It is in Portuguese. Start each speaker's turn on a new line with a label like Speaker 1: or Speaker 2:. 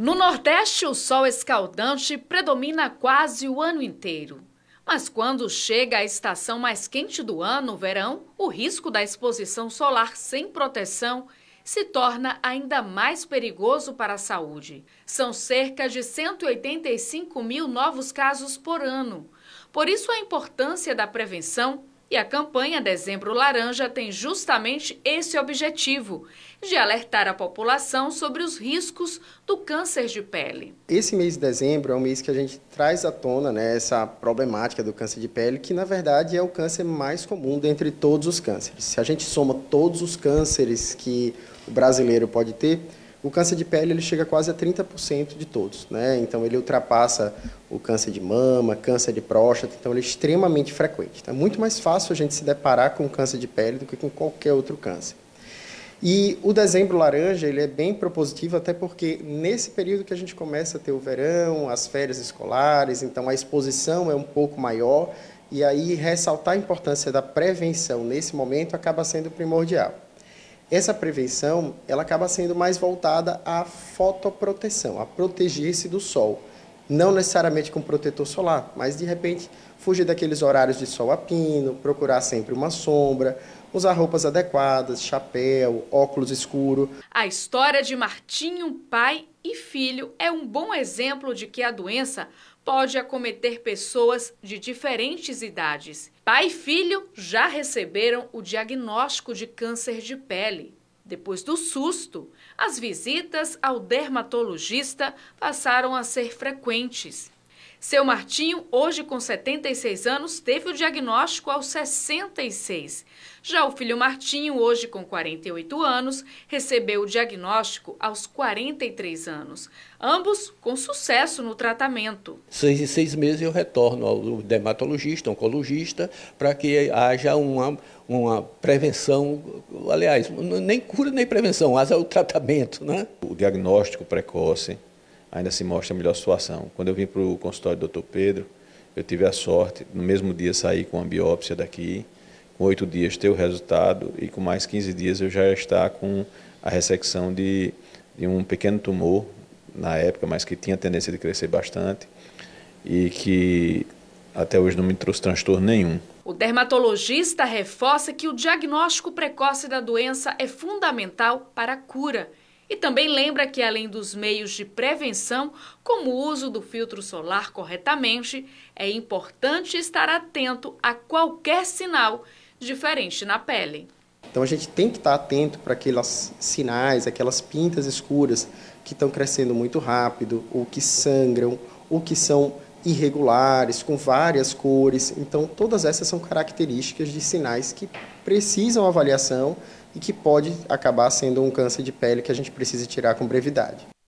Speaker 1: No Nordeste, o sol escaldante predomina quase o ano inteiro. Mas quando chega a estação mais quente do ano, o verão, o risco da exposição solar sem proteção se torna ainda mais perigoso para a saúde. São cerca de 185 mil novos casos por ano. Por isso, a importância da prevenção e a campanha Dezembro Laranja tem justamente esse objetivo, de alertar a população sobre os riscos do câncer de pele.
Speaker 2: Esse mês de dezembro é um mês que a gente traz à tona né, essa problemática do câncer de pele, que na verdade é o câncer mais comum dentre todos os cânceres. Se a gente soma todos os cânceres que o brasileiro pode ter, o câncer de pele ele chega quase a 30% de todos, né? Então ele ultrapassa o câncer de mama, câncer de próstata, então ele é extremamente frequente. Então, é muito mais fácil a gente se deparar com câncer de pele do que com qualquer outro câncer. E o dezembro laranja, ele é bem propositivo até porque nesse período que a gente começa a ter o verão, as férias escolares, então a exposição é um pouco maior e aí ressaltar a importância da prevenção nesse momento acaba sendo primordial. Essa prevenção, ela acaba sendo mais voltada à fotoproteção, a proteger-se do sol. Não necessariamente com protetor solar, mas de repente fugir daqueles horários de sol a pino, procurar sempre uma sombra, usar roupas adequadas, chapéu, óculos escuro.
Speaker 1: A história de Martinho, pai e filho, é um bom exemplo de que a doença pode acometer pessoas de diferentes idades. Pai e filho já receberam o diagnóstico de câncer de pele. Depois do susto, as visitas ao dermatologista passaram a ser frequentes. Seu Martinho, hoje com 76 anos, teve o diagnóstico aos 66. Já o filho Martinho, hoje com 48 anos, recebeu o diagnóstico aos 43 anos. Ambos com sucesso no tratamento.
Speaker 2: Seis em seis meses eu retorno ao dermatologista, oncologista, para que haja uma, uma prevenção, aliás, nem cura nem prevenção, mas é o tratamento, né?
Speaker 3: O diagnóstico precoce ainda se mostra a melhor situação. Quando eu vim para o consultório do Dr. Pedro, eu tive a sorte, no mesmo dia sair com a biópsia daqui, com oito dias ter o resultado e com mais 15 dias eu já estar com a ressecção de, de um pequeno tumor na época, mas que tinha tendência de crescer bastante e que até hoje não me trouxe transtorno nenhum.
Speaker 1: O dermatologista reforça que o diagnóstico precoce da doença é fundamental para a cura e também lembra que, além dos meios de prevenção, como o uso do filtro solar corretamente, é importante estar atento a qualquer sinal diferente na pele.
Speaker 2: Então a gente tem que estar atento para aqueles sinais, aquelas pintas escuras que estão crescendo muito rápido, ou que sangram, ou que são irregulares, com várias cores. Então todas essas são características de sinais que precisam avaliação e que pode acabar sendo um câncer de pele que a gente precisa tirar com brevidade.